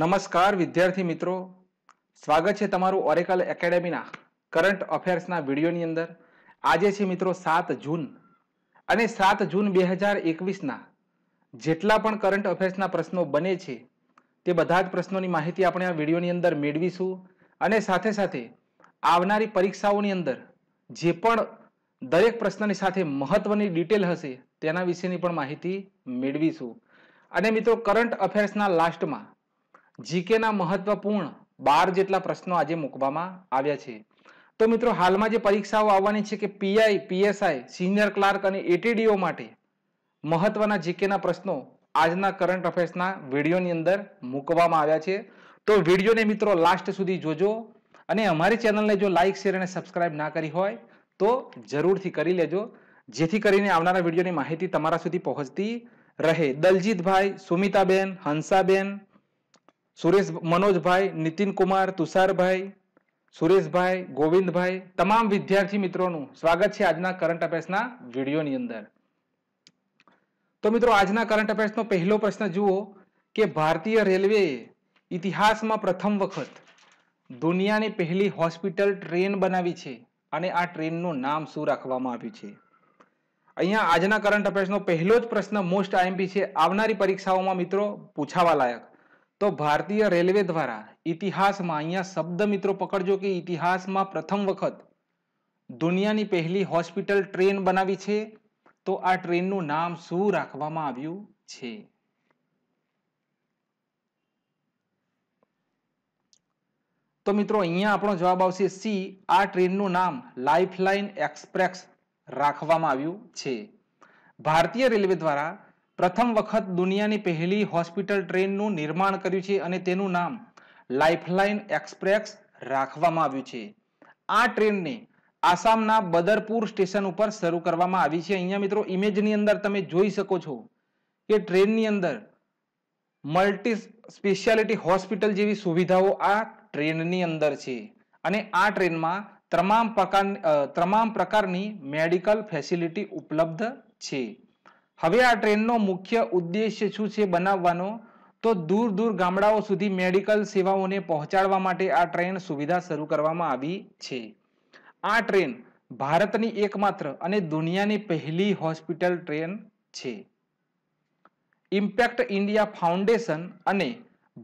નમસ્કાર વિદ્યાર્થી મિત્રો સ્વાગત છે તમારું ઓરેકલ એકેડેમીના કરંટ અફેર્સના વિડીયોની અંદર આજે છે મિત્રો સાત જૂન અને સાત જૂન બે હજાર એકવીસના જેટલા પણ કરંટ અફેર્સના પ્રશ્નો બને છે તે બધા જ પ્રશ્નોની માહિતી આપણે આ વિડીયોની અંદર મેળવીશું અને સાથે સાથે આવનારી પરીક્ષાઓની અંદર જે પણ દરેક પ્રશ્નની સાથે મહત્વની ડિટેલ હશે તેના વિશેની પણ માહિતી મેળવીશું અને મિત્રો કરંટ અફેર્સના લાસ્ટમાં જીકેના મહત્વપૂર્ણ બાર જેટલા પ્રશ્નો આજે મૂકવામાં આવ્યા છે તો મિત્રો હાલમાં જે પરીક્ષાઓ આવવાની છે કે પીઆઈ પીએસઆઈ સિનિયર ક્લાર્ક અને એટીડીઓ માટે મહત્વના જીકેના પ્રશ્નો આજના કરંટ અફેર્સના વિડીયોની અંદર મૂકવામાં આવ્યા છે તો વિડીયોને મિત્રો લાસ્ટ સુધી જોજો અને અમારી ચેનલને જો લાઇક શેર અને સબસ્ક્રાઇબ ના કરી હોય તો જરૂરથી કરી લેજો જેથી કરીને આવનારા વિડીયોની માહિતી તમારા સુધી પહોંચતી રહે દલજીતભાઈ સુમિતાબેન હંસાબેન સુરેશ મનોજભાઈ નીતિનકુમાર તુષારભાઈ સુરેશભાઈ ગોવિંદભાઈ તમામ વિદ્યાર્થી મિત્રોનું સ્વાગત છે આજના કરંટ અફેર્સના વિડીયોની અંદર તો મિત્રો આજના કરંટ અફેર્સનો પહેલો પ્રશ્ન જુઓ કે ભારતીય રેલવેએ ઇતિહાસમાં પ્રથમ વખત દુનિયાની પહેલી હોસ્પિટલ ટ્રેન બનાવી છે અને આ ટ્રેનનું નામ શું રાખવામાં આવ્યું છે અહીંયા આજના કરંટ અફેર્સનો પહેલો જ પ્રશ્ન મોસ્ટ આઈએમપી છે આવનારી પરીક્ષાઓમાં મિત્રો પૂછાવા લાયક તો ભારતીય રેલવે દ્વારા ઇતિહાસમાં અહીંયા શબ્દ મિત્રો પકડજો કે ઇતિહાસમાં પ્રથમ વખત દુનિયાની પહેલી હોસ્પિટલ ટ્રેન બનાવી છે તો આ ટ્રેનનું નામ શું રાખવામાં આવ્યું છે તો મિત્રો અહીંયા આપણો જવાબ આવશે સી આ ટ્રેનનું નામ લાઇફલાઇન એક્સપ્રેસ રાખવામાં આવ્યું છે ભારતીય રેલવે દ્વારા પ્રથમ વખત દુનિયાની પહેલી હોસ્પિટલ ટ્રેનનું નિર્માણ કર્યું છે અને તેનું નામ લાઇફલાઇન એક્સપ્રેસ રાખવામાં આવ્યું છે આ ટ્રેનને આસામના બદરપુર સ્ટેશન ઉપર શરૂ કરવામાં આવી છે અહીંયા મિત્રો ઇમેજની અંદર તમે જોઈ શકો છો કે ટ્રેનની અંદર મલ્ટી સ્પેશિયાલિટી હોસ્પિટલ જેવી સુવિધાઓ આ ટ્રેનની અંદર છે અને આ ટ્રેનમાં તમામ પ્રકાર તમામ પ્રકારની મેડિકલ ફેસિલિટી ઉપલબ્ધ છે હવે આ ટ્રેનનો મુખ્ય ઉદ્દેશ્ય શું છે બનાવવાનો તો દૂર દૂર ગામડાઓ સુધી મેડિકલ સેવાઓને પહોંચાડવા માટે આ ટ્રેન સુવિધા શરૂ કરવામાં આવી છે આ ટ્રેન ભારતની એકમાત્ર અને દુનિયાની પહેલી હોસ્પિટલ ટ્રેન છે ઇમ્પેક્ટ ઇન્ડિયા ફાઉન્ડેશન અને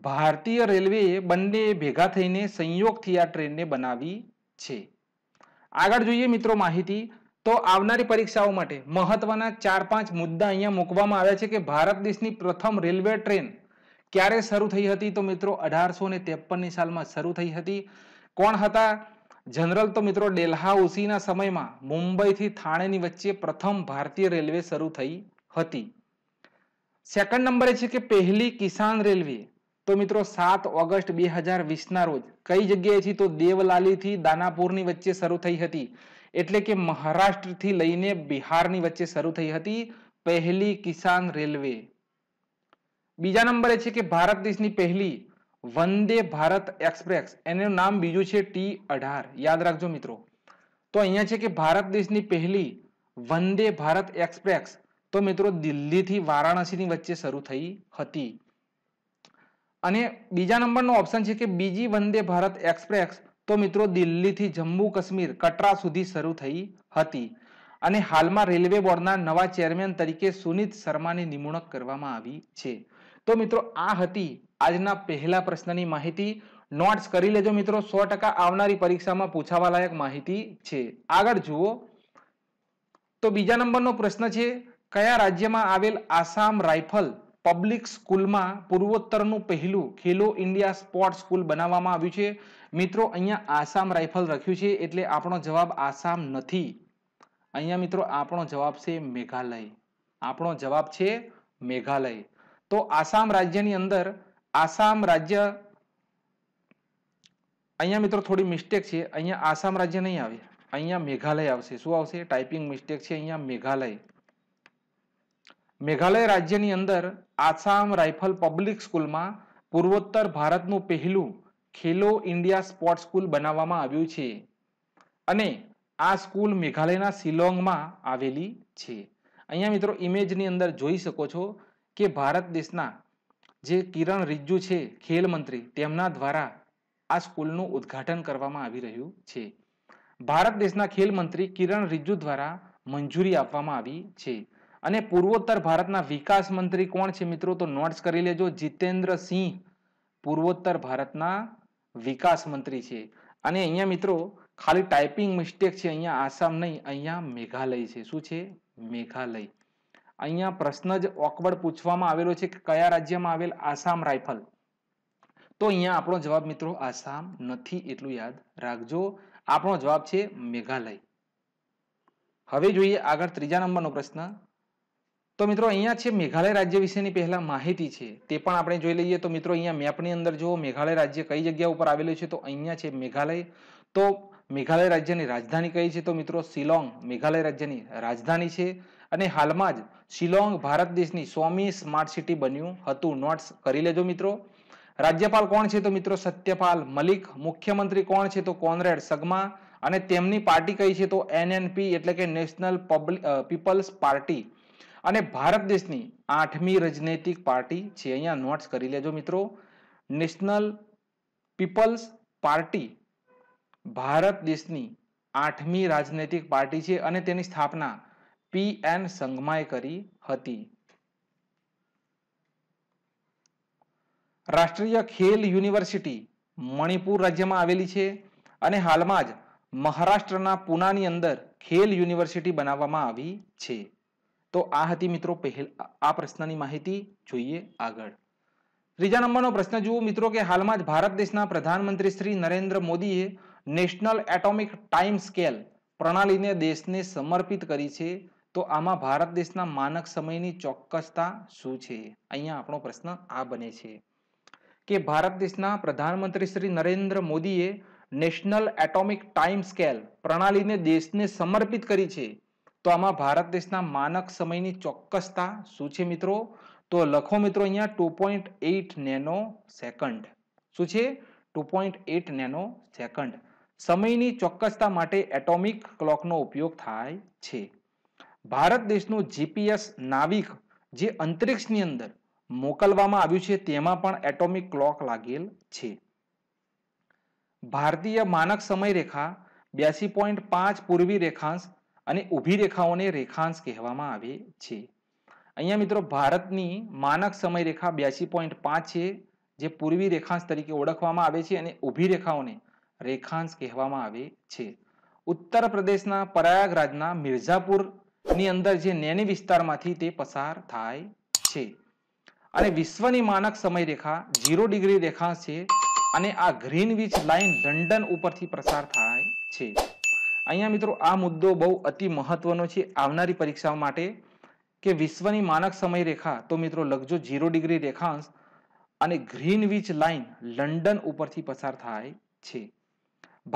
ભારતીય રેલવેએ બંને ભેગા થઈને સંયોગથી આ ટ્રેનને બનાવી છે આગળ જોઈએ મિત્રો માહિતી તો આવનારી પરીક્ષાઓ માટે મહત્વના ચાર પાંચ મુદ્દા અહીંયા મૂકવામાં આવ્યા છે કે ભારત દેશની પ્રથમ રેલવે ટ્રેન ક્યારે શરૂ થઈ હતી તો મિત્રો અઢારસો ને ત્રેપનની સાલમાં શરૂ થઈ હતી કોણ હતા જનરલ તો મિત્રો ડેલ્હાઉસીના સમયમાં મુંબઈથી થાણેની વચ્ચે પ્રથમ ભારતીય રેલવે શરૂ થઈ હતી સેકન્ડ નંબરે છે કે પહેલી કિસાન રેલવે તો મિત્રો સાત ઓગસ્ટ બે હજાર વીસના રોજ કઈ જગ્યાએથી તો દેવલાલીથી દાનાપુરની વચ્ચે શરૂ થઈ હતી એટલે કે મહારાષ્ટ્રથી લઈને બિહારની વચ્ચે શરૂ થઈ હતી પહેલી કિસાન રેલવે બીજા નંબરે છે કે ભારત દેશની પહેલી વંદે ભારત એક્સપ્રેસ એનું નામ બીજું છે ટી અઢાર યાદ રાખજો મિત્રો તો અહીંયા છે કે ભારત દેશની પહેલી વંદે ભારત એક્સપ્રેસ તો મિત્રો દિલ્હીથી વારાણસીની વચ્ચે શરૂ થઈ હતી અને બીજા નંબરનો ઓપ્શન છે કે બીજી વંદે ભારત એક્સપ્રેસ તો મિત્રો દિલ્હીથી જમ્મુ કાશ્મીર કટરા સુધી શરૂ થઈ હતી અને હાલમાં રેલવે બોર્ડના નવા ચેરમેન તરીકે સુનિત શર્માની નિમણૂક કરવામાં આવી છે તો મિત્રો આ હતી આજના પહેલા પ્રશ્નની માહિતી નોટ્સ કરી લેજો મિત્રો સો ટકા આવનારી પરીક્ષામાં પૂછાવા લાયક માહિતી છે આગળ જુઓ તો બીજા નંબરનો પ્રશ્ન છે કયા રાજ્યમાં આવેલ આસામ રાઇફલ પબ્લિક સ્કૂલમાં પૂર્વોત્તરનું પહેલું ખેલો ઇન્ડિયા સ્પોર્ટ સ્કૂલ બનાવવામાં આવ્યું છે મિત્રો અહીંયા આસામ રાઇફલ રખ્યું છે એટલે આપણો જવાબ આસામ નથી અહીંયા મિત્રો આપણો જવાબ છે મેઘાલય આપણો જવાબ છે મેઘાલય તો આસામ રાજ્યની અંદર આસામ રાજ્ય અહીંયા મિત્રો થોડી મિસ્ટેક છે અહીંયા આસામ રાજ્ય નહીં આવે અહીંયા મેઘાલય આવશે શું આવશે ટાઈપિંગ મિસ્ટેક છે અહીંયા મેઘાલય મેઘાલય રાજ્યની અંદર આસામ રાઇફલ પબ્લિક સ્કૂલમાં પૂર્વોત્તર ભારતનું પહેલું ખેલો ઇન્ડિયા સ્પોર્ટ સ્કૂલ બનાવવામાં આવ્યું છે અને આ સ્કૂલ મેઘાલયના શિલોંગમાં આવેલી છે અહીંયા મિત્રો ઇમેજની અંદર જોઈ શકો છો કે ભારત દેશના જે કિરણ રિજ્જુ છે ખેલ મંત્રી તેમના દ્વારા આ સ્કૂલનું ઉદ્ઘાટન કરવામાં આવી રહ્યું છે ભારત દેશના ખેલ મંત્રી કિરણ રિજ્જુ દ્વારા મંજૂરી આપવામાં આવી છે અને પૂર્વોત્તર ભારતના વિકાસ મંત્રી કોણ છે મિત્રો તો નોટ્સ કરી લેજો જીતેન્દ્ર સિંહ પૂર્વોત્તર ભારતના વિકાસ મંત્રી છે અને અહીંયા મિત્રો ખાલી ટાઈપિંગ મિસ્ટેક છે અહીંયા આસામ નહીં અહીંયા મેઘાલય છે શું છે મેઘાલય અહીંયા પ્રશ્ન જ ઓકવર્ડ પૂછવામાં આવેલો છે કે કયા રાજ્યમાં આવેલ આસામ રાઇફલ તો અહીંયા આપણો જવાબ મિત્રો આસામ નથી એટલું યાદ રાખજો આપણો જવાબ છે મેઘાલય હવે જોઈએ આગળ ત્રીજા નંબરનો પ્રશ્ન તો મિત્રો અહીંયા છે મેઘાલય રાજ્ય વિશેની પહેલા માહિતી છે તે પણ આપણે જોઈ લઈએ તો મિત્રો અહીંયા મેપની અંદર જો મેઘાલય રાજ્ય કઈ જગ્યા ઉપર આવેલું છે તો અહીંયા છે મેઘાલય તો મેઘાલય રાજ્યની રાજધાની કઈ છે તો મિત્રો શિલોંગ મેઘાલય રાજ્યની રાજધાની છે અને હાલમાં જ શિલોંગ ભારત દેશની સોમી સ્માર્ટ સિટી બન્યું હતું નોટ્સ કરી લેજો મિત્રો રાજ્યપાલ કોણ છે તો મિત્રો સત્યપાલ મલિક મુખ્યમંત્રી કોણ છે તો કોનરેડ સગમા અને તેમની પાર્ટી કઈ છે તો એનએનપી એટલે કે નેશનલ પીપલ્સ પાર્ટી અને ભારત દેશની આઠમી રાજનૈતિક પાર્ટી છે અહીંયા નોટ્સ કરી લેજો મિત્રો નેશનલ પીપલ્સ પાર્ટી ભારત દેશની આઠમી રાજનૈતિક પાર્ટી છે અને તેની સ્થાપના પી એન સંઘમાએ કરી હતી રાષ્ટ્રીય ખેલ યુનિવર્સિટી મણિપુર રાજ્યમાં આવેલી છે અને હાલમાં જ મહારાષ્ટ્રના પુનાની અંદર ખેલ યુનિવર્સિટી બનાવવામાં આવી છે તો આ હતી મિત્રો પહેલ આ પ્રશ્નની માહિતી જોઈએ આગળ ત્રીજા નંબરનો પ્રશ્ન જુઓ મિત્રો કે હાલમાં જ ભારત દેશના પ્રધાનમંત્રી શ્રી નરેન્દ્ર મોદીએ નેશનલ એટોમિક ટાઈમ સ્કેલ પ્રણાલીને દેશને સમર્પિત કરી છે તો આમાં ભારત દેશના માનક સમયની ચોક્કસતા શું છે અહીંયા આપણો પ્રશ્ન આ બને છે કે ભારત દેશના પ્રધાનમંત્રી શ્રી નરેન્દ્ર મોદીએ નેશનલ એટોમિક ટાઈમ સ્કેલ પ્રણાલીને દેશને સમર્પિત કરી છે તો આમાં ભારત દેશના માનક સમયની ચોક્કસતા શું છે મિત્રો તો લખો મિત્રો અહીંયા two point eight nanosecond શું છે two point eight nanosecond સમયની ચોક્કસતા માટે એટોમિક ક્લોકનો ઉપયોગ થાય છે ભારત દેશનું જીપીએસ નાવિક જે અંતરિક્ષની અંદર મોકલવામાં આવ્યું છે તેમાં પણ એટોમિક ક્લોક લાગેલ છે ભારતીય માનક સમયરેખા બ્યાસી પોઈન્ટ પાંચ પૂર્વી રેખાંશ અને ઊભી રેખાઓને રેખાંશ કહેવામાં આવે છે અહીંયા મિત્રો ભારતની માનક સમયરેખા બ્યાસી પોઈન્ટ પાંચ છે જે પૂર્વી રેખાંશ તરીકે ઓળખવામાં આવે છે અને ઊભી રેખાઓને રેખાંશ કહેવામાં આવે છે ઉત્તર પ્રદેશના પ્રયાગરાજના મિર્ઝાપુરની અંદર જે નેની વિસ્તારમાંથી તે પસાર થાય છે અને વિશ્વની માનક સમયરેખા ઝીરો ડિગ્રી રેખાંશ છે અને આ ગ્રીનવિચ લાઇન લંડન ઉપરથી પસાર થાય છે અહીંયા મિત્રો આ મુદ્દો બહુ અતિ મહત્વનો છે આવનારી પરીક્ષાઓ માટે કે વિશ્વની માનક સમયરેખા તો મિત્રો લખજો ઝીરો ડિગ્રી રેખાંશ અને ગ્રીનવીચ લાઇન લંડન ઉપરથી પસાર થાય છે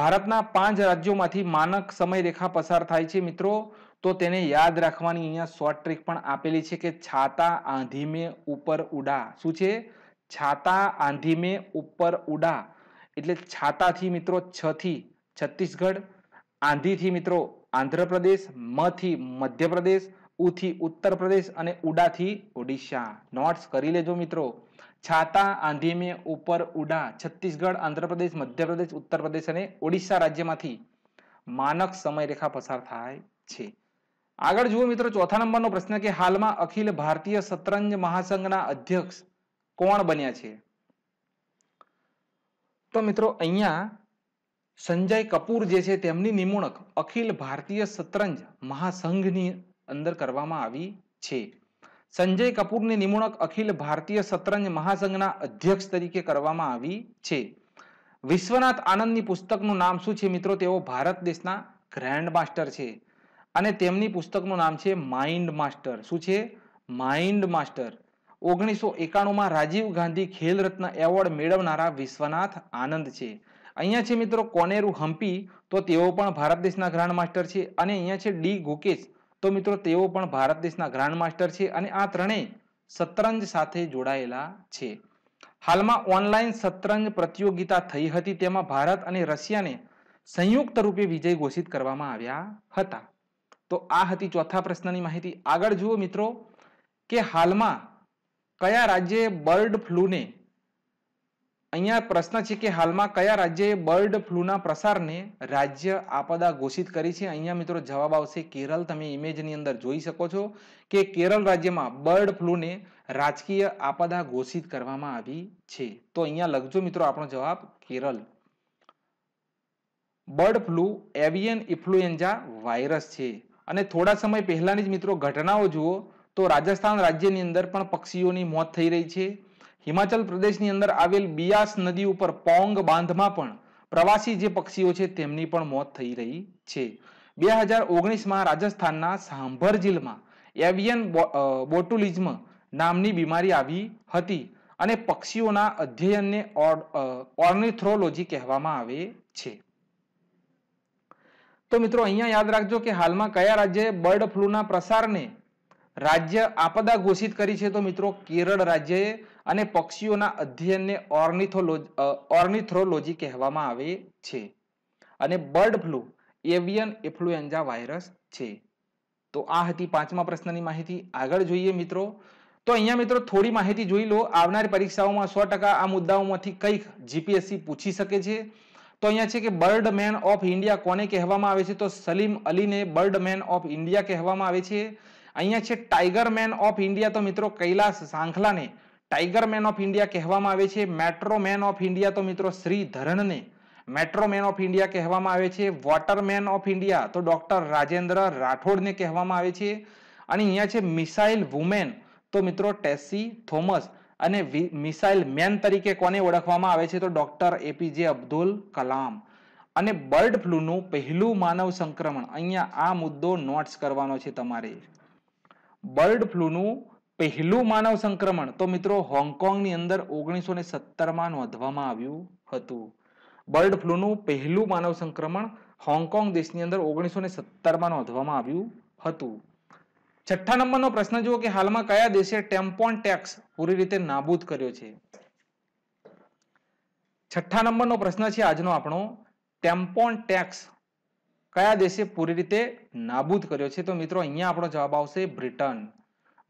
ભારતના પાંચ રાજ્યોમાંથી માનક સમયરેખા પસાર થાય છે મિત્રો તો તેને યાદ રાખવાની અહીંયા શોર્ટ ટ્રીક પણ આપેલી છે કે છાતા આંધી ઉપર ઉડા શું છે છાતા આંધી મેં ઉપર ઉડા એટલે છાતાથી મિત્રો છ થી છત્તીસગઢ આંધીથી મિત્રો આંધ્રપ્રદેશ મથી મધ્યપ્રદેશ ઉથી ઉત્તર પ્રદેશ અને ઉડાથી ઓડિશા નોટ્સ કરી લેજો મિત્રો છાતા આંધી મેં ઉપર ઉડા છત્તીસગઢ આંધ્રપ્રદેશ મધ્યપ્રદેશ ઉત્તર પ્રદેશ અને ઓડિશા રાજ્યમાંથી માનક સમયરેખા પસાર થાય છે આગળ જુઓ મિત્રો ચોથા નંબરનો પ્રશ્ન કે હાલમાં અખિલ ભારતીય શતરંજ મહાસંઘના અધ્યક્ષ કોણ બન્યા છે તો મિત્રો અહીંયા સંજય કપૂર જે છે તેમની નિમણૂક અખિલ ભારતીય શતરંજ મહાસંઘની અંદર કરવામાં આવી છે સંજય કપૂરની નિમણૂક અખિલ ભારતીય શતરંજ મહાસંઘના અધ્યક્ષ તરીકે કરવામાં આવી છે વિશ્વનાથ આનંદની પુસ્તકનું નામ શું છે મિત્રો તેઓ ભારત દેશના ગ્રેન્ડ માસ્ટર છે અને તેમની પુસ્તકનું નામ છે માઇન્ડ માસ્ટર શું છે માઇન્ડ માસ્ટર ઓગણીસો એકાણુંમાં રાજીવ ગાંધી ખેલ રત્ન એવોર્ડ મેળવનારા વિશ્વનાથ આનંદ છે અહીંયા છે મિત્રો કોનેરુ હમ્પી તો તેઓ પણ ભારત દેશના ગ્રાન્ડ માસ્ટર છે અને અહીંયા છે ડી ગોકેશ તો મિત્રો તેઓ પણ ભારત દેશના ગ્રાન્ડ માસ્ટર છે અને આ ત્રણેય શતરંજ સાથે જોડાયેલા છે હાલમાં ઓનલાઈન શતરંજ પ્રતિયોગિતા થઈ હતી તેમાં ભારત અને રશિયાને સંયુક્ત રૂપે વિજય ઘોષિત કરવામાં આવ્યા હતા તો આ હતી ચોથા પ્રશ્નની માહિતી આગળ જુઓ મિત્રો કે હાલમાં કયા રાજ્યે બર્ડ ફ્લૂને અહીંયા પ્રશ્ન છે કે હાલમાં કયા રાજ્યએ બર્ડ ફ્લૂના પ્રસારને રાજ્ય આપદા ઘોષિત કરી છે અહીંયા મિત્રો જવાબ આવશે કેરળ તમે ઇમેજની અંદર જોઈ શકો છો કે કેરળ રાજ્યમાં બર્ડ ફ્લૂને રાજકીય આપદા ઘોષિત કરવામાં આવી છે તો અહીંયા લખજો મિત્રો આપણો જવાબ Kerala bird flu avian influenza virus છે અને થોડા સમય પહેલાની જ મિત્રો ઘટનાઓ જુઓ તો રાજસ્થાન રાજ્યની અંદર પણ પક્ષીઓની મોત થઈ રહી છે હિમાચલ પ્રદેશની અંદર આવેલ બિયાસ નદી ઉપર પોંગ બાંધમાં પણ પ્રવાસી જે પક્ષીઓ છે તેમની પણ મોત થઈ રહી છે બે હજાર ઓગણીસમાં રાજસ્થાનના સાંભર એવિયન બોટુલિઝમ નામની બીમારી આવી હતી અને પક્ષીઓના અધ્યયનને ઓર્નિથ્રોલોજી કહેવામાં આવે છે તો મિત્રો અહીંયા યાદ રાખજો કે હાલમાં કયા રાજ્યએ બર્ડ ફ્લૂના પ્રસારને રાજ્ય આપદા ઘોષિત કરી છે તો મિત્રો કેરળ રાજ્યએ અને પક્ષીઓના અધ્યયનને ઓર્નિથોલોજી ઓર્નિથ્રોલોજી કહેવામાં આવે છે અને bird flu avian influenza virus છે તો આ હતી પાંચમા પ્રશ્નની માહિતી આગળ જોઈએ મિત્રો તો અહીંયા મિત્રો થોડી માહિતી જોઈ લો આવનારી પરીક્ષાઓમાં સો ટકા આ મુદ્દાઓમાંથી કંઈક જીપીએસસી પૂછી શકે છે તો અહીંયા છે કે બર્ડ મેન ઓફ ઇન્ડિયા કોને કહેવામાં આવે છે તો સલીમ અલીને બર્ડ મેન ઓફ ઇન્ડિયા કહેવામાં આવે છે અહીંયા છે ટાઈગર મેન ઓફ ઇન્ડિયા તો મિત્રો કૈલાસ સાંખલાને ટાઈગર મેન ઓફ ઇન્ડિયા કહેવામાં આવે છે મેટ્રો મેન ઓફ ઇન્ડિયા તો મિત્રો શ્રી ધરણને મેટ્રો મેન ઓફ ઇન્ડિયા કહેવામાં આવે છે વોટર મેન ઓફ ઇન્ડિયા તો ડોક્ટર રાજેન્દ્ર રાઠોડને કહેવામાં આવે છે અને અહીંયા છે મિસાઇલ વુમેન તો મિત્રો ટેસી થોમસ અને મિસાઇલ મેન તરીકે કોને ઓળખવામાં આવે છે તો ડોક્ટર એપીજે અબ્દુલ કલામ અને બર્ડ ફ્લૂનું પહેલું માનવ સંક્રમણ અહીંયા આ મુદ્દો નોટ્સ કરવાનો છે તમારે બર્ડ ફ્લૂનું પહેલું માનવ સંક્રમણ તો મિત્રો હોંગકોંગની અંદર ઓગણીસો ને સત્તરમાં નોંધવામાં આવ્યું હતું બર્ડ ફ્લૂનું પહેલું માનવ સંક્રમણ હોંગકોંગ દેશની અંદર ઓગણીસો ને સત્તરમાં નોંધવામાં આવ્યું હતું છઠ્ઠા નંબરનો પ્રશ્ન જુઓ કે હાલમાં કયા દેશે ટેમ્પોન ટેક્સ પૂરી રીતે નાબૂદ કર્યો છે છઠ્ઠા નંબરનો પ્રશ્ન છે આજનો આપણો ટેમ્પોન ટેક્સ કયા દેશે પૂરી રીતે નાબૂદ કર્યો છે તો મિત્રો અહીંયા આપણો જવાબ આવશે બ્રિટન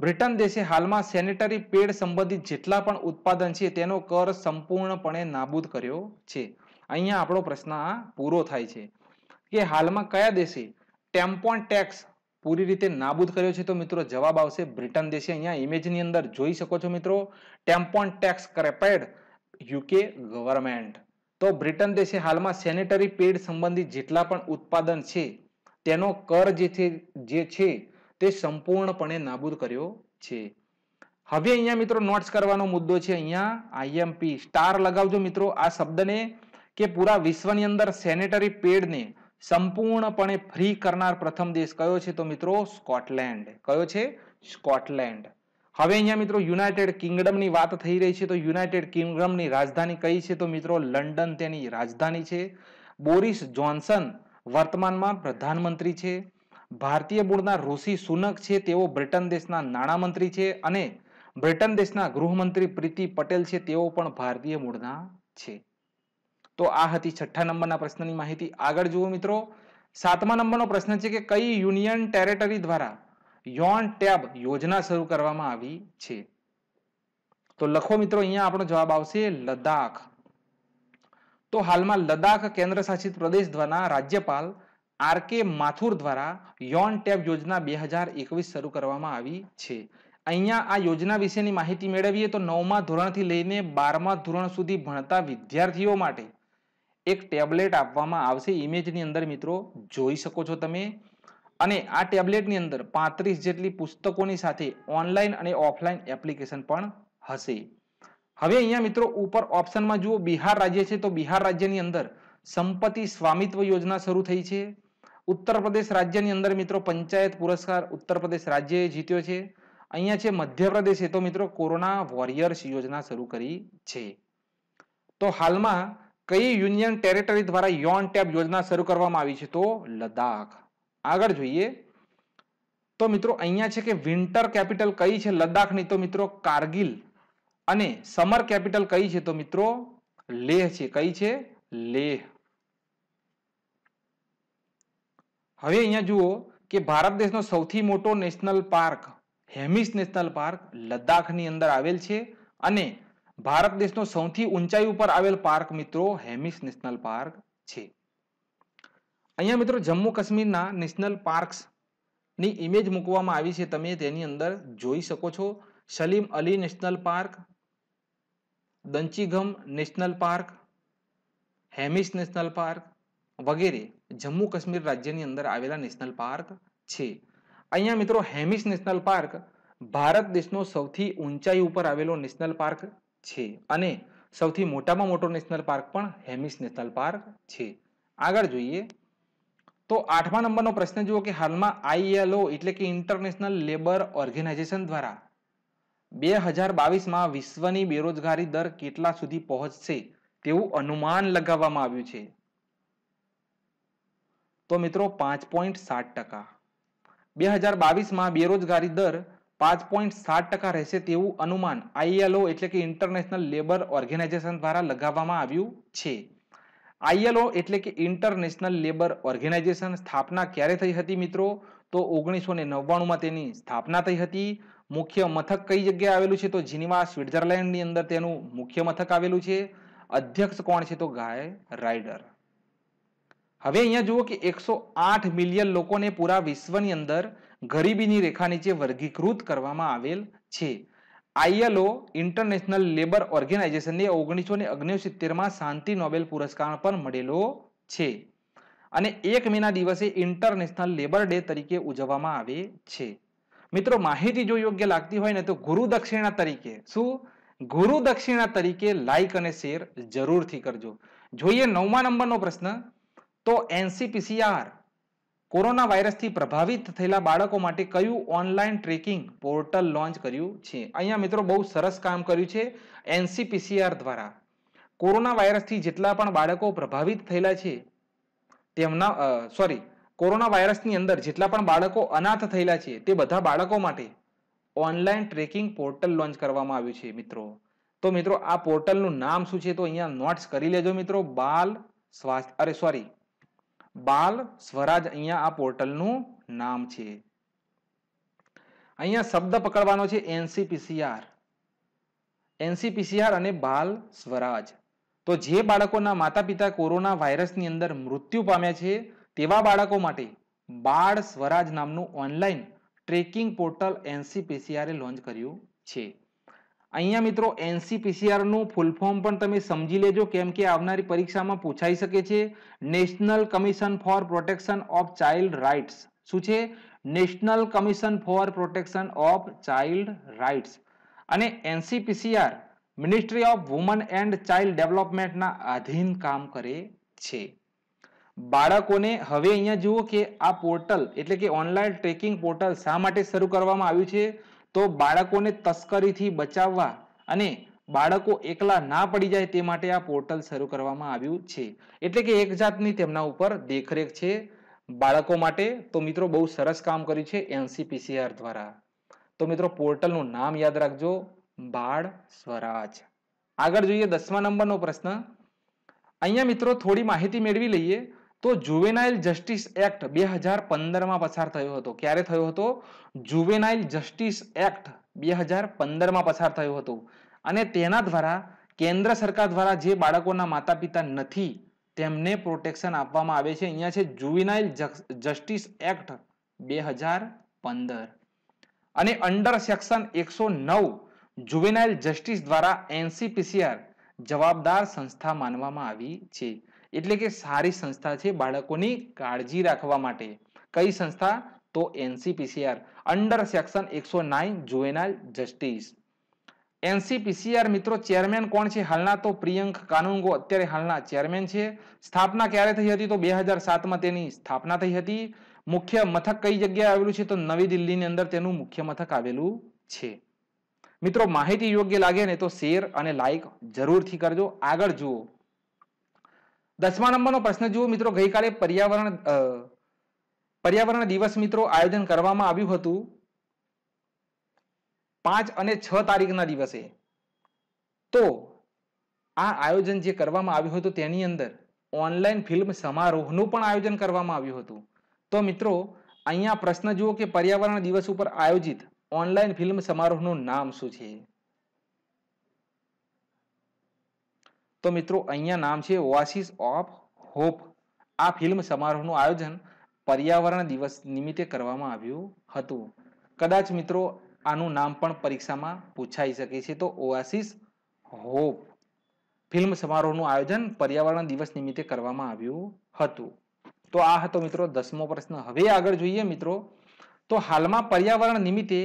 બ્રિટન દેશે હાલમાં સેનેટરી પેડ સંબંધિત જેટલા પણ ઉત્પાદન છે તેનો કર સંપૂર્ણપણે નાબૂદ કર્યો છે અહીંયા આપણો પ્રશ્ન આ પૂરો થાય છે કે હાલમાં કયા દેશે ટેમ્પોન ટેક્સ પૂરી રીતે નાબૂદ કર્યો છે તો મિત્રો જવાબ આવશે બ્રિટન દેશે અહીંયા ઇમેજની અંદર જોઈ શકો છો મિત્રો tampon tax scrapped UK government તો બ્રિટન દેશે હાલમાં સેનેટરી પેડ સંબંધિત જેટલા પણ ઉત્પાદન છે તેનો કર જે છે તે સંપૂર્ણપણે નાબૂદ કર્યો છે હવે અહીંયા મિત્રો નોટ્સ કરવાનો મુદ્દો છે અહીંયા આઈએમપી સ્ટાર લગાવજો મિત્રો આ શબ્દને કે પૂરા વિશ્વની અંદર સેનેટરી પેડને સંપૂર્ણપણે ફ્રી કરનાર પ્રથમ દેશ કયો છે તો મિત્રો સ્કોટલેન્ડ કયો છે સ્કોટલેન્ડ હવે અહીંયા મિત્રો યુનાઇટેડ કિંગડમની વાત થઈ રહી છે તો યુનાઇટેડ કિંગડમની રાજધાની કઈ છે તો મિત્રો લંડન તેની રાજધાની છે બોરિસ જોન્સન વર્તમાનમાં પ્રધાનમંત્રી છે ભારતીય મૂળના રોસી સુનક છે તેઓ બ્રિટન દેશના નાણામંત્રી છે અને બ્રિટન દેશના ગૃહમંત્રી પ્રીતિ પટેલ છે તેઓ પણ ભારતીય મૂળના છે તો આ હતી છઠ્ઠા નંબરના પ્રશ્નની માહિતી આગળ જુઓ મિત્રો સાતમા નંબરનો પ્રશ્ન છે કે કઈ યુનિયન ટેરેટરી દ્વારા યોન ટેબ યોજના શરૂ કરવામાં આવી છે તો લખો મિત્રો અહીંયા આપણો જવાબ આવશે લદ્દાખ તો હાલમાં લદ્દાખ કેન્દ્ર શાસિત પ્રદેશ દ્વારા રાજ્યપાલ આર કે માથુર દ્વારા યોન ટેબ યોજના બે હજાર એકવીસ શરૂ કરવામાં આવી છે અહીંયા આ યોજના વિશેની માહિતી મેળવીએ તો નવમા ધોરણથી લઈને બારમા ધોરણ સુધી ભણતા વિદ્યાર્થીઓ માટે એક ટેબ્લેટ આપવામાં આવશે ઇમેજની અંદર મિત્રો જોઈ શકો છો તમે અને આ ટેબ્લેટની અંદર પાંત્રીસ જેટલી પુસ્તકોની સાથે ઓનલાઈન અને ઓફલાઈન એપ્લિકેશન પણ હશે હવે અહીંયા મિત્રો ઉપર ઓપ્શનમાં જુઓ બિહાર રાજ્ય છે તો બિહાર રાજ્યની અંદર સંપત્તિ સ્વામિત્વ યોજના શરૂ થઈ છે ઉત્તર પ્રદેશ રાજ્યની અંદર મિત્રો પંચાયત પુરસ્કાર ઉત્તર પ્રદેશ રાજ્યએ જીત્યો છે અહીંયા છે મધ્યપ્રદેશ એ તો મિત્રો કોરોના વોરિયર્સ યોજના શરૂ કરી છે તો હાલમાં કઈ યુનિયન ટેરેટરી દ્વારા યોન ટેબ યોજના શરૂ કરવામાં આવી છે તો લદ્દાખ આગળ જોઈએ તો મિત્રો અહીંયા છે કે વિન્ટર કેપિટલ કઈ છે લદ્દાખની તો મિત્રો કારગિલ અને સમર કેપિટલ કઈ છે તો મિત્રો લેહ છે કઈ છે લેહ હવે અહીંયા જુઓ કે ભારત દેશનો સૌથી મોટો national park Hemis national park લદ્દાખની અંદર આવેલ છે અને ભારત દેશનો સૌથી ઊંચાઈ ઉપર આવેલ પાર્ક મિત્રો હેમિસ નેશનલ પાર્ક છે અહીંયા મિત્રો જમ્મુ કાશ્મીરના નેશનલ પાર્ક્સ ઇમેજ મૂકવામાં આવી છે તમે તેની અંદર જોઈ શકો છો Salim Ali national park Dachigam national park Hemis national park વગેરે જમ્મુ કાશ્મીર રાજ્યની અંદર આવેલા નેશનલ પાર્ક છે અહીંયા મિત્રો હેમિસ નેશનલ પાર્ક ભારત દેશનો સૌથી ઊંચાઈ ઉપર આવેલો નેશનલ પાર્ક છે અને સૌથી મોટામાં મોટો નેશનલ પાર્ક પણ હેમિસ નેશનલ પાર્ક છે આગળ જોઈએ તો આઠમા નંબરનો પ્રશ્ન જુઓ કે હાલમાં આઈએલઓ એટલે કે ઇન્ટરનેશનલ લેબર ઓર્ગેનાઇઝેશન દ્વારા બે હજાર બાવીસમાં વિશ્વની બેરોજગારી દર કેટલા સુધી પહોંચશે તેવું અનુમાન લગાવવામાં આવ્યું છે તો મિત્રો પાંચ પોઈન્ટ સાત ટકા બે હજાર બાવીસમાં બેરોજગારી દર પાંચ પોઈન્ટ સાત ટકા રહેશે તેવું અનુમાન આઈએલઓ એટલે કે ઇન્ટરનેશનલ લેબર ઓર્ગેનાઇઝેશન દ્વારા લગાવવામાં આવ્યું છે આઈએલઓ એટલે કે ઇન્ટરનેશનલ લેબર ઓર્ગેનાઇઝેશન સ્થાપના ક્યારે થઈ હતી મિત્રો તો ઓગણીસો ને નવ્વાણુંમાં તેની સ્થાપના થઈ હતી મુખ્ય મથક કઈ જગ્યાએ આવેલું છે તો જીનીવા સ્વિટ્ઝરલેન્ડની અંદર તેનું મુખ્ય મથક આવેલું છે અધ્યક્ષ કોણ છે તો ગાય રાઇડર હવે અહીંયા જુઓ કે એકસો આઠ મિલિયન લોકોને પૂરા વિશ્વની અંદર ગરીબીની રેખા નીચે વર્ગીકૃત કરવામાં આવેલ છે આઈએલઓ ઇન્ટરનેશનલ લેબર ઓર્ગેનાઇઝેશનને ઓગણીસો ને ઓગણસિત્તેરમાં શાંતિ નોબેલ પુરસ્કાર પણ મળેલો છે અને એક મેના દિવસે ઇન્ટરનેશનલ લેબર ડે તરીકે ઉજવવામાં આવે છે મિત્રો માહિતી જો યોગ્ય લાગતી હોય ને તો ગુરુ દક્ષિણા તરીકે શું ગુરુ દક્ષિણા તરીકે લાઈક અને શેર જરૂરથી કરજો જોઈએ નવમા નંબરનો પ્રશ્ન તો એનસીપીસીઆર કોરોના વાયરસથી પ્રભાવિત થયેલા બાળકો માટે કયું ઓનલાઈન ટ્રેકિંગ પોર્ટલ લોન્ચ કર્યું છે અહીંયા મિત્રો બહુ સરસ કામ કર્યું છે એનસીપીસીઆર દ્વારા કોરોના વાયરસથી જેટલા પણ બાળકો પ્રભાવિત થયેલા છે તેમના સોરી કોરોના વાયરસની અંદર જેટલા પણ બાળકો અનાથ થયેલા છે તે બધા બાળકો માટે ઓનલાઈન ટ્રેકિંગ પોર્ટલ લોન્ચ કરવામાં આવ્યું છે મિત્રો તો મિત્રો આ પોર્ટલનું નામ શું છે તો અહીંયા નોટ્સ કરી લેજો મિત્રો બાલ સ્વાસ્થ્ય અરે સોરી બાલ સ્વરાજ અહીંયા આ પોર્ટલનું નામ છે અહીંયા શબ્દ પકડવાનો છે એનસીપીસીઆર એનસીપીસીઆર અને બાલ સ્વરાજ તો જે બાળકોના માતા પિતા કોરોના વાયરસની અંદર મૃત્યુ પામ્યા છે તેવા બાળકો માટે બાળ સ્વરાજ નામનું ઓનલાઈન ટ્રેકિંગ પોર્ટલ એનસીપીસીઆરે લોન્ચ કર્યું છે અહીંયા મિત્રો એનસીપીસીઆરનું ફૂલ ફોર્મ પણ તમે સમજી લેજો કેમ કે આવનારી પરીક્ષામાં પૂછાઈ શકે છે National Commission for Protection of Child Rights શું છે National Commission for Protection of Child Rights અને NCPCR Ministry of Woman and Child ડેવલપમેન્ટના આધીન કામ કરે છે બાળકોને હવે અહીંયા જુઓ કે આ પોર્ટલ એટલે કે ઓનલાઈન ટ્રેકિંગ પોર્ટલ શા માટે શરૂ કરવામાં આવ્યું છે તો બાળકોને તસ્કરીથી બચાવવા અને બાળકો એકલા ના પડી જાય તે માટે આ પોર્ટલ શરૂ કરવામાં આવ્યું છે એટલે કે એક જાતની તેમના ઉપર દેખરેખ છે બાળકો માટે તો મિત્રો બહુ સરસ કામ કર્યું છે એનસીપીસીઆર દ્વારા તો મિત્રો પોર્ટલનું નામ યાદ રાખજો બાળ સ્વરાજ આગળ જોઈએ દસમા નંબરનો પ્રશ્ન અહીંયા મિત્રો થોડી માહિતી મેળવી લઈએ તો જુવેનાઇલ જસ્ટિસ એક્ટ બે હજાર પંદરમાં પસાર થયો હતો ક્યારે થયો હતો જુવેનાઇલ જસ્ટિસ એક્ટ બે હજાર પંદરમાં પસાર થયો હતો અને તેના દ્વારા કેન્દ્ર સરકાર દ્વારા જે બાળકોના માતા પિતા નથી તેમને પ્રોટેક્શન આપવામાં આવે છે અહીંયા છે જુવેનાઇલ જસ્ટિસ એક્ટ બે હજાર પંદર અને અંડર સેક્શન એકસો નવ જુવેનાઇલ જસ્ટિસ દ્વારા એનસીપીસીઆર જવાબદાર સંસ્થા માનવામાં આવી છે એટલે કે સારી સંસ્થા છે બાળકોની કાળજી રાખવા માટે કઈ સંસ્થા તો એનસીપીસીઆર અંડર સેક્શન એકસો નાઇન જુએનાઇલ જસ્ટિસ એનસીપીસીઆર મિત્રો ચેરમેન કોણ છે હાલના તો પ્રિયંક કાનુંગો અત્યારે હાલના ચેરમેન છે સ્થાપના ક્યારે થઈ હતી તો બે હજાર સાતમાં તેની સ્થાપના થઈ હતી મુખ્ય મથક કઈ જગ્યાએ આવેલું છે તો નવી દિલ્હીની અંદર તેનું મુખ્ય મથક આવેલું છે મિત્રો માહિતી યોગ્ય લાગે ને તો શેર અને લાઇક જરૂરથી કરજો આગળ જુઓ દસમા નંબરનો પ્રશ્ન જુઓ મિત્રો ગઈકાલે પર્યાવરણ પર્યાવરણ દિવસ મિત્રો આયોજન કરવામાં આવ્યું હતું પાંચ અને છ તારીખના દિવસે તો આ આયોજન જે કરવામાં આવ્યું હતું તેની અંદર ઓનલાઈન ફિલ્મ સમારોહનું પણ આયોજન કરવામાં આવ્યું હતું તો મિત્રો અહીંયા પ્રશ્ન જુઓ કે પર્યાવરણ દિવસ ઉપર આયોજિત ઓનલાઈન ફિલ્મ સમારોહનું નામ શું છે તો મિત્રો અહીંયા નામ છે ઓઆસિસ ઓફ હોપ આ ફિલ્મ સમારોહનું આયોજન પર્યાવરણ દિવસ નિમિત્તે કરવામાં આવ્યું હતું કદાચ મિત્રો આનું નામ પણ પરીક્ષામાં પૂછાઈ શકે છે તો ઓઆસિસ હોપ ફિલ્મ સમારોહનું આયોજન પર્યાવરણ દિવસ નિમિત્તે કરવામાં આવ્યું હતું તો આ હતો મિત્રો દસમો પ્રશ્ન હવે આગળ જોઈએ મિત્રો તો હાલમાં પર્યાવરણ નિમિત્તે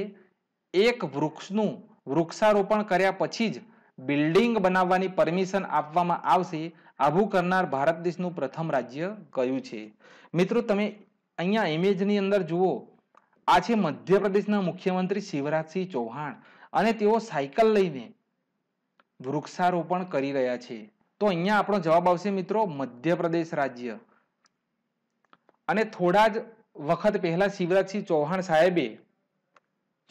એક વૃક્ષનું વૃક્ષારોપણ કર્યા પછી જ બિલ્ડિંગ બનાવવાની પરમિશન આપવામાં આવશે આવું કરનાર ભારત દેશનું પ્રથમ રાજ્ય કયું છે મિત્રો તમે અહીંયા ઇમેજની અંદર જુઓ આ છે મધ્યપ્રદેશના મુખ્યમંત્રી શિવરાજસિંહ ચૌહાણ અને તેઓ સાયકલ લઈને વૃક્ષારોપણ કરી રહ્યા છે તો અહીંયા આપણો જવાબ આવશે મિત્રો મધ્યપ્રદેશ રાજ્ય અને થોડા જ વખત પહેલા શિવરાજસિંહ ચૌહાણ સાહેબે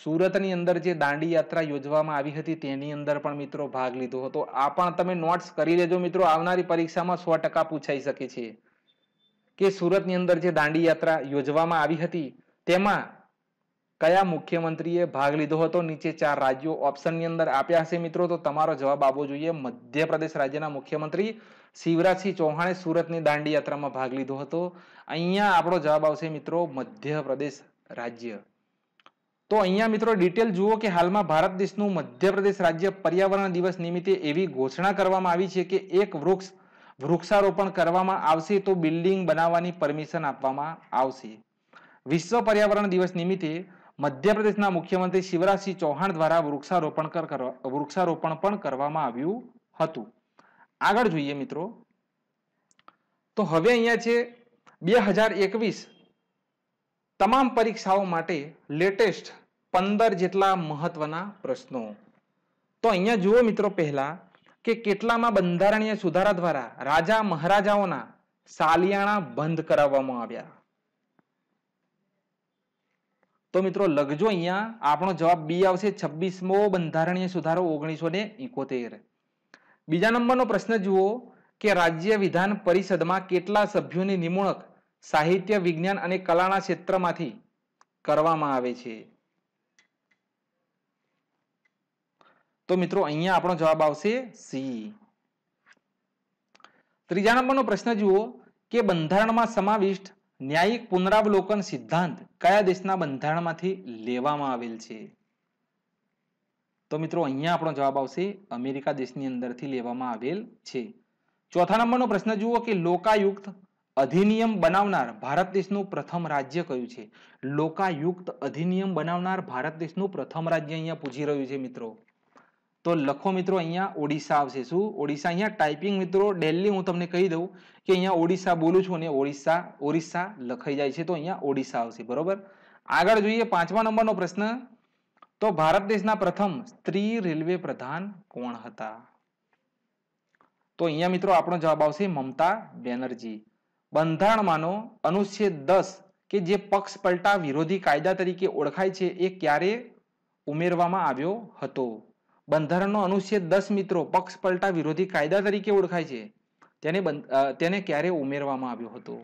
સુરતની અંદર જે દાંડી યાત્રા યોજવામાં આવી હતી તેની અંદર પણ મિત્રો ભાગ લીધો હતો આ પણ તમે નોટ્સ કરી લેજો મિત્રો આવનારી પરીક્ષામાં સો ટકા પૂછાઈ શકે છે કે સુરતની અંદર જે દાંડી યાત્રા યોજવામાં આવી હતી તેમાં કયા મુખ્યમંત્રીએ ભાગ લીધો હતો નીચે ચાર રાજ્યો ઓપ્શનની અંદર આપ્યા હશે મિત્રો તો તમારો જવાબ આવવો જોઈએ મધ્યપ્રદેશ રાજ્યના મુખ્યમંત્રી શિવરાજસિંહ ચૌહાણે સુરતની દાંડી યાત્રામાં ભાગ લીધો હતો અહીંયા આપણો જવાબ આવશે મિત્રો મધ્યપ્રદેશ રાજ્ય તો અહીંયા મિત્રો ડિટેલ જુઓ કે હાલમાં ભારત દેશનું મધ્યપ્રદેશ રાજ્ય પર્યાવરણ દિવસ નિમિત્તે એવી ઘોષણા કરવામાં આવી છે કે એક વૃક્ષ વૃક્ષારોપણ કરવામાં આવશે તો બિલ્ડિંગ બનાવવાની પરમિશન આપવામાં આવશે વિશ્વ પર્યાવરણ દિવસ નિમિત્તે મધ્યપ્રદેશના મુખ્યમંત્રી શિવરાજસિંહ ચૌહાણ દ્વારા વૃક્ષારોપણ વૃક્ષારોપણ પણ કરવામાં આવ્યું હતું આગળ જોઈએ મિત્રો તો હવે અહીંયા છે બે હજાર એકવીસ તમામ પરીક્ષાઓ માટે લેટેસ્ટ પંદર જેટલા મહત્વના પ્રશ્નો તો અહીંયા જુઓ મિત્રો પહેલા કે કેટલામાં બંધારણીય સુધારા દ્વારા રાજા મહારાજાઓના સાલિયાણા બંધ કરાવવામાં આવ્યા તો મિત્રો લખજો અહીંયા આપણો જવાબ બી આવશે છવ્વીસમો બંધારણીય સુધારો ઓગણીસો ને ઇકોતેર બીજા નંબરનો પ્રશ્ન જુઓ કે રાજ્ય વિધાન પરિષદમાં કેટલા સભ્યોની નિમણૂક સાહિત્ય વિજ્ઞાન અને કલાના ક્ષેત્રમાંથી કરવામાં આવે છે તો મિત્રો અહીંયા આપણો જવાબ આવશે સી ત્રીજા નંબરનો પ્રશ્ન જુઓ કે બંધારણમાં સમાવિષ્ટ ન્યાયિક પુનરાવલોકન સિદ્ધાંત કયા દેશના બંધારણમાંથી લેવામાં આવેલ છે તો મિત્રો અહીંયા આપણો જવાબ આવશે અમેરિકા દેશની અંદરથી લેવામાં આવેલ છે ચોથા નંબરનો પ્રશ્ન જુઓ કે લોકાયુક્ત અધિનિયમ બનાવનાર ભારત દેશનું પ્રથમ રાજ્ય કયું છે લોકાયુક્ત અધિનિયમ બનાવનાર ભારત દેશનું પ્રથમ રાજ્ય અહીંયા પૂછી રહ્યું છે મિત્રો તો લખો મિત્રો અહીંયા ઓડિશા આવશે શું ઓડિશા અહીંયા ટાઈપિંગ મિત્રો ડેલી હું તમને કહી દઉં કે અહીંયા ઓડિશા બોલું છું અને ઓડિશા ઓરિસ્સા લખાઈ જાય છે તો અહીંયા ઓડિશા આવશે બરોબર આગળ જોઈએ પાંચમા નંબરનો પ્રશ્ન તો ભારત દેશના પ્રથમ સ્ત્રી રેલવે પ્રધાન કોણ હતા તો અહીંયા મિત્રો આપણો જવાબ આવશે મમતા બેનર્જી બંધારણમાંનો અનુચ્છેદ દસ કે જે પક્ષ પલટા વિરોધી કાયદા તરીકે ઓળખાય છે એ ક્યારે ઉમેરવામાં આવ્યો હતો બંધારણનો અનુચ્છેદ દસ મિત્રો પક્ષ પલટા વિરોધી કાયદા તરીકે ઓળખાય છે તેને તેને ક્યારે ઉમેરવામાં આવ્યો હતો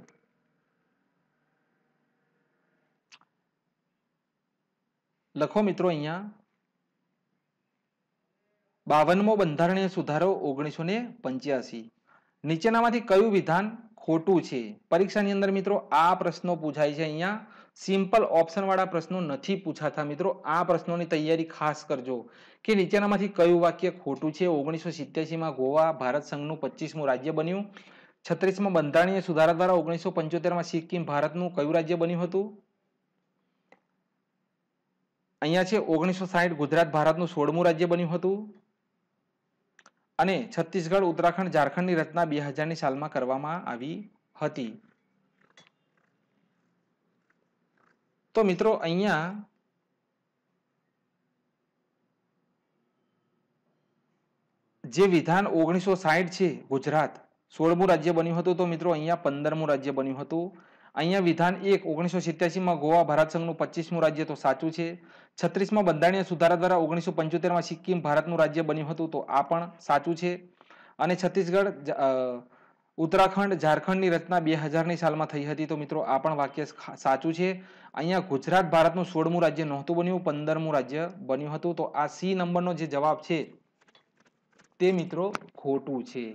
લખો મિત્રો અહીંયા બાવનમો બંધારણીય સુધારો ઓગણીસો ને પંચ્યાસી નીચેનામાંથી કયું વિધાન ખોટું છે પરીક્ષાની અંદર મિત્રો આ પ્રશ્નો પૂછાય છે અહીંયા સિમ્પલ ઓપ્શનવાળા પ્રશ્નો નથી પૂછાતા મિત્રો આ પ્રશ્નોની તૈયારી ખાસ કરજો કે નીચેનામાંથી કયું વાક્ય ખોટું છે ઓગણીસો સિત્યાસીમાં ગોવા ભારત સંઘનું પચીસમું રાજ્ય બન્યું છત્રીસમાં બંધારણીય સુધારા દ્વારા ઓગણીસો પંચોતેરમાં સિક્કિમ ભારતનું કયું રાજ્ય બન્યું હતું અહીંયા છે ઓગણીસો સાહીઠ ગુજરાત ભારતનું સોળમું રાજ્ય બન્યું હતું અને છત્તીસગઢ ઉત્તરાખંડ ઝારખંડની રચના બે હજારની સાલમાં કરવામાં આવી હતી તો મિત્રો અહીંયા જે વિધાન ઓગણીસો સાહીઠ છે ગુજરાત સોળમું રાજ્ય બન્યું હતું તો મિત્રો અહીંયા પંદરમું રાજ્ય બન્યું હતું અહીંયા વિધાન એક ઓગણીસો સિત્યાસીમાં ગોવા ભારત સંઘનું પચીસમું રાજ્ય તો સાચું છે છત્રીસમાં બંધારણીય સુધારા દ્વારા ઓગણીસો પંચોતેરમાં સિક્કિમ ભારતનું રાજ્ય બન્યું હતું તો આ પણ સાચું છે અને છત્તીસગઢ ઉત્તરાખંડ ઝારખંડની રચના બે હજારની સાલમાં થઈ હતી તો મિત્રો આ પણ વાક્ય સાચું છે અહીંયા ગુજરાત ભારતનું સોળમું રાજ્ય નહોતું બન્યું પંદરમું રાજ્ય બન્યું હતું તો આ સી નંબરનો જે જવાબ છે તે મિત્રો ખોટું છે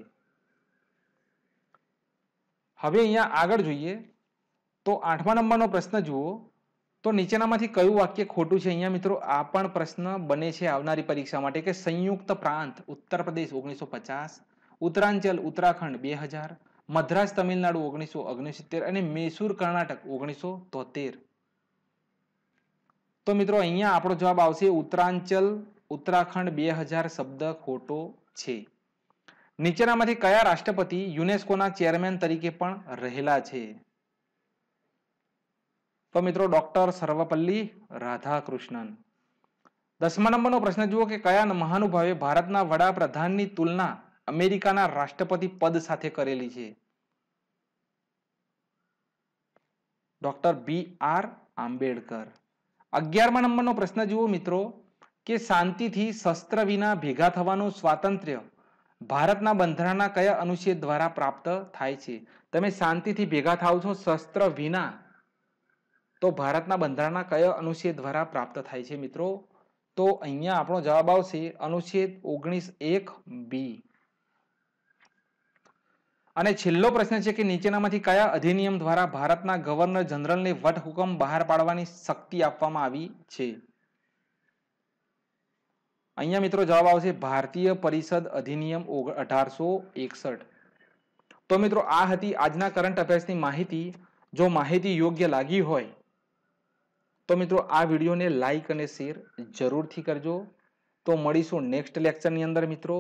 હવે અહીંયા આગળ જોઈએ તો આઠમા નંબરનો પ્રશ્ન જુઓ તો નીચેનામાંથી કયું વાક્ય ખોટું છે અહીંયા મિત્રો આ પણ પ્રશ્ન બને છે આવનારી પરીક્ષા માટે કે સંયુક્ત પ્રાંત ઉત્તર પ્રદેશ ઓગણીસો પચાસ ઉત્તરાંચલ ઉત્તરાખંડ બે હજાર મદ્રાસ તમિલનાડુ ઓગણીસો ઓગણસિત્તેર અને મૈસૂર કર્ણાટક ઓગણીસો તોતેર તો મિત્રો અહીંયા આપણો જવાબ આવશે ઉત્તરાંચલ ઉત્તરાખંડ બે હજાર શબ્દ ખોટો છે નીચેનામાંથી કયા રાષ્ટ્રપતિ યુનેસ્કોના ચેરમેન તરીકે પણ રહેલા છે તો મિત્રો ડોક્ટર સર્વપલ્લી રાધાકૃષ્ણન દસમા નંબરનો પ્રશ્ન જુઓ કે કયા મહાનુભાવે ભારતના વડાપ્રધાનની તુલના અમેરિકાના રાષ્ટ્રપતિ પદ સાથે કરેલી છે ડોક્ટર બી આર આંબેડકર અગિયારમા નંબરનો પ્રશ્ન જુઓ મિત્રો કે શાંતિથી શસ્ત્ર વિના ભેગા થવાનું સ્વાતંત્ર્ય ભારતના બંધારણના કયા અનુચ્છેદ દ્વારા પ્રાપ્ત થાય છે તમે શાંતિથી ભેગા થાવ છો શસ્ત્ર વિના તો ભારતના બંધારણના કયા અનુચ્છેદ દ્વારા પ્રાપ્ત થાય છે મિત્રો તો અહીંયા આપણો જવાબ આવશે અનુચ્છેદ ઓગણીસ એક બી અને છેલ્લો પ્રશ્ન છે કે નીચેનામાંથી કયા અધિનિયમ દ્વારા ભારતના ગવર્નર જનરલને વટહુકમ બહાર પાડવાની શક્તિ આપવામાં આવી છે અહીંયા મિત્રો જવાબ આવશે ભારતીય પરિષદ અધિનિયમ અઢારસો એકસઠ તો મિત્રો આ હતી આજના કરંટ અફેર્સની માહિતી જો માહિતી યોગ્ય લાગી હોય તો મિત્રો આ વિડીયોને લાઇક અને શેર જરૂરથી કરજો તો મળીશું નેક્સ્ટ લેક્ચરની અંદર મિત્રો